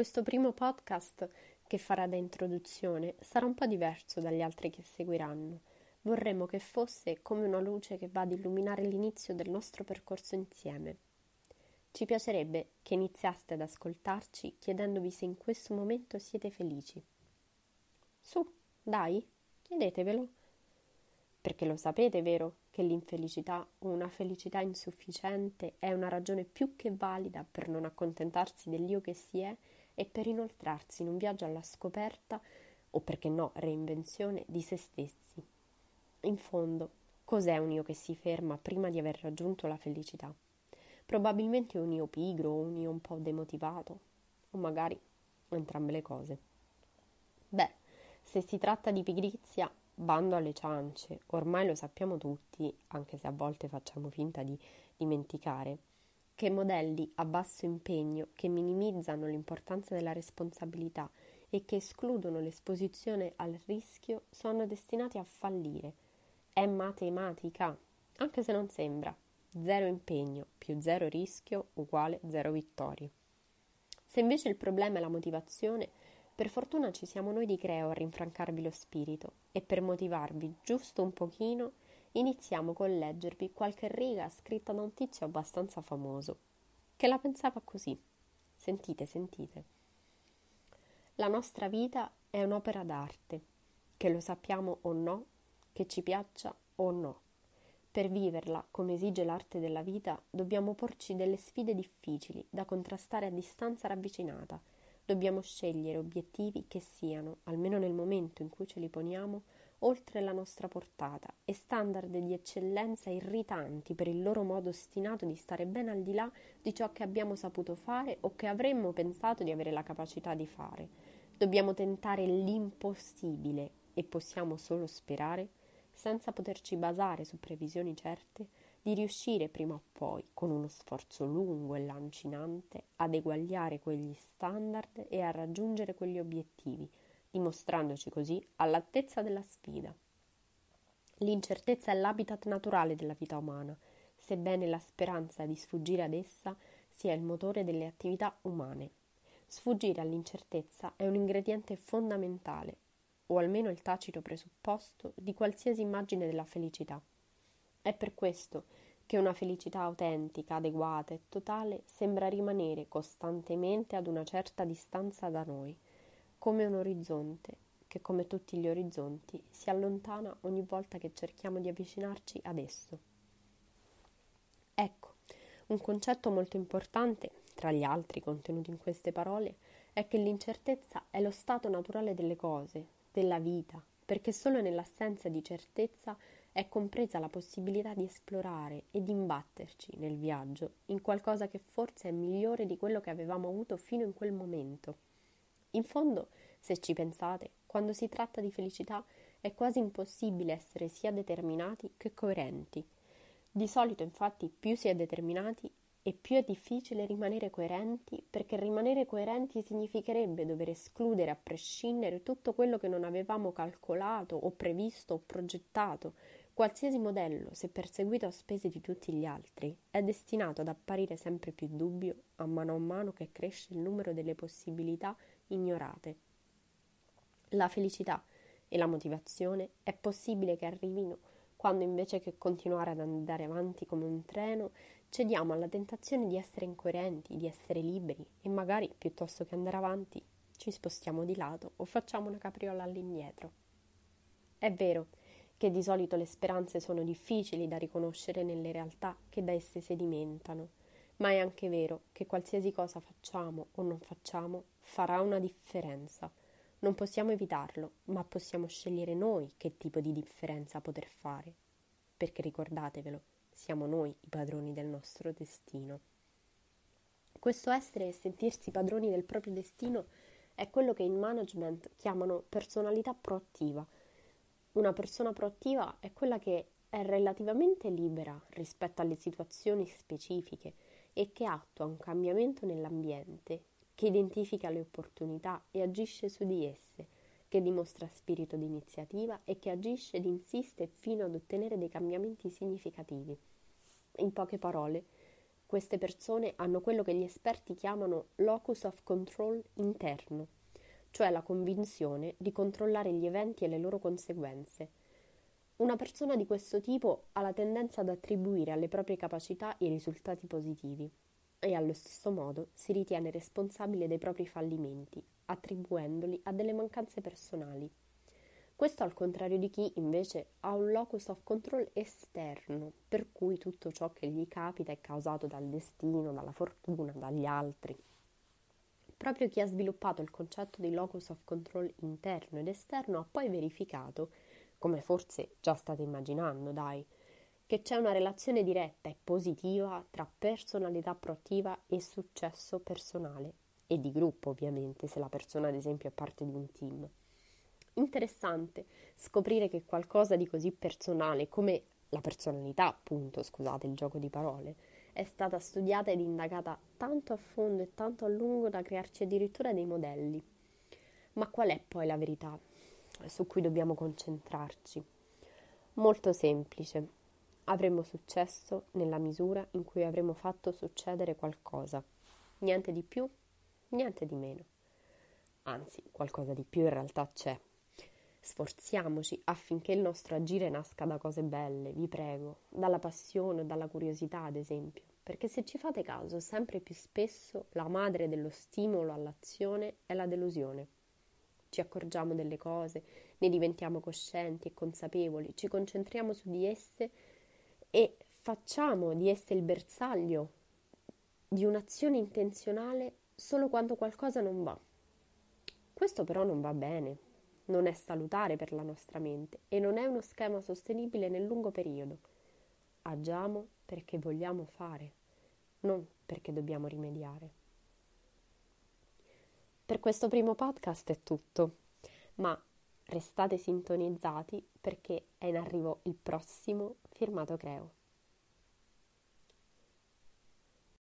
questo primo podcast che farà da introduzione sarà un po' diverso dagli altri che seguiranno. Vorremmo che fosse come una luce che va ad illuminare l'inizio del nostro percorso insieme. Ci piacerebbe che iniziaste ad ascoltarci chiedendovi se in questo momento siete felici. Su, dai, chiedetevelo. Perché lo sapete, vero, che l'infelicità o una felicità insufficiente è una ragione più che valida per non accontentarsi dell'io che si è e per inoltrarsi in un viaggio alla scoperta, o perché no, reinvenzione di se stessi. In fondo, cos'è un io che si ferma prima di aver raggiunto la felicità? Probabilmente un io pigro, un io un po' demotivato, o magari entrambe le cose. Beh, se si tratta di pigrizia, bando alle ciance, ormai lo sappiamo tutti, anche se a volte facciamo finta di dimenticare che modelli a basso impegno, che minimizzano l'importanza della responsabilità e che escludono l'esposizione al rischio sono destinati a fallire. È matematica, anche se non sembra. Zero impegno più zero rischio uguale zero vittorie. Se invece il problema è la motivazione, per fortuna ci siamo noi di Creo a rinfrancarvi lo spirito e per motivarvi giusto un pochino iniziamo col leggervi qualche riga scritta da un tizio abbastanza famoso, che la pensava così. Sentite, sentite. La nostra vita è un'opera d'arte, che lo sappiamo o no, che ci piaccia o no. Per viverla, come esige l'arte della vita, dobbiamo porci delle sfide difficili da contrastare a distanza ravvicinata. Dobbiamo scegliere obiettivi che siano, almeno nel momento in cui ce li poniamo, oltre la nostra portata e standard di eccellenza irritanti per il loro modo ostinato di stare ben al di là di ciò che abbiamo saputo fare o che avremmo pensato di avere la capacità di fare. Dobbiamo tentare l'impossibile e possiamo solo sperare, senza poterci basare su previsioni certe, di riuscire prima o poi, con uno sforzo lungo e lancinante, ad eguagliare quegli standard e a raggiungere quegli obiettivi – dimostrandoci così all'altezza della sfida. L'incertezza è l'habitat naturale della vita umana, sebbene la speranza di sfuggire ad essa sia il motore delle attività umane. Sfuggire all'incertezza è un ingrediente fondamentale, o almeno il tacito presupposto, di qualsiasi immagine della felicità. È per questo che una felicità autentica, adeguata e totale sembra rimanere costantemente ad una certa distanza da noi – come un orizzonte che come tutti gli orizzonti si allontana ogni volta che cerchiamo di avvicinarci ad esso. Ecco, un concetto molto importante, tra gli altri contenuti in queste parole, è che l'incertezza è lo stato naturale delle cose, della vita, perché solo nell'assenza di certezza è compresa la possibilità di esplorare e di imbatterci nel viaggio in qualcosa che forse è migliore di quello che avevamo avuto fino in quel momento. In fondo, se ci pensate, quando si tratta di felicità è quasi impossibile essere sia determinati che coerenti. Di solito, infatti, più si è determinati e più è difficile rimanere coerenti, perché rimanere coerenti significherebbe dover escludere a prescindere tutto quello che non avevamo calcolato o previsto o progettato. Qualsiasi modello, se perseguito a spese di tutti gli altri, è destinato ad apparire sempre più dubbio a mano a mano che cresce il numero delle possibilità ignorate. La felicità e la motivazione è possibile che arrivino quando invece che continuare ad andare avanti come un treno, cediamo alla tentazione di essere incoerenti, di essere liberi e magari piuttosto che andare avanti ci spostiamo di lato o facciamo una capriola all'indietro. È vero che di solito le speranze sono difficili da riconoscere nelle realtà che da esse sedimentano ma è anche vero che qualsiasi cosa facciamo o non facciamo farà una differenza. Non possiamo evitarlo, ma possiamo scegliere noi che tipo di differenza poter fare. Perché ricordatevelo, siamo noi i padroni del nostro destino. Questo essere e sentirsi padroni del proprio destino è quello che in management chiamano personalità proattiva. Una persona proattiva è quella che è relativamente libera rispetto alle situazioni specifiche e che attua un cambiamento nell'ambiente, che identifica le opportunità e agisce su di esse, che dimostra spirito di iniziativa e che agisce ed insiste fino ad ottenere dei cambiamenti significativi. In poche parole, queste persone hanno quello che gli esperti chiamano locus of control interno, cioè la convinzione di controllare gli eventi e le loro conseguenze, una persona di questo tipo ha la tendenza ad attribuire alle proprie capacità i risultati positivi e allo stesso modo si ritiene responsabile dei propri fallimenti, attribuendoli a delle mancanze personali. Questo al contrario di chi invece ha un locus of control esterno, per cui tutto ciò che gli capita è causato dal destino, dalla fortuna, dagli altri. Proprio chi ha sviluppato il concetto di locus of control interno ed esterno ha poi verificato come forse già state immaginando, dai, che c'è una relazione diretta e positiva tra personalità proattiva e successo personale e di gruppo, ovviamente, se la persona ad esempio è parte di un team. Interessante scoprire che qualcosa di così personale come la personalità, appunto, scusate il gioco di parole, è stata studiata ed indagata tanto a fondo e tanto a lungo da crearci addirittura dei modelli. Ma qual è poi la verità? su cui dobbiamo concentrarci. Molto semplice. Avremo successo nella misura in cui avremo fatto succedere qualcosa. Niente di più, niente di meno. Anzi, qualcosa di più in realtà c'è. Sforziamoci affinché il nostro agire nasca da cose belle, vi prego, dalla passione o dalla curiosità, ad esempio, perché se ci fate caso, sempre più spesso la madre dello stimolo all'azione è la delusione ci accorgiamo delle cose, ne diventiamo coscienti e consapevoli, ci concentriamo su di esse e facciamo di esse il bersaglio di un'azione intenzionale solo quando qualcosa non va. Questo però non va bene, non è salutare per la nostra mente e non è uno schema sostenibile nel lungo periodo. Agiamo perché vogliamo fare, non perché dobbiamo rimediare. Per questo primo podcast è tutto, ma restate sintonizzati perché è in arrivo il prossimo firmato Creo.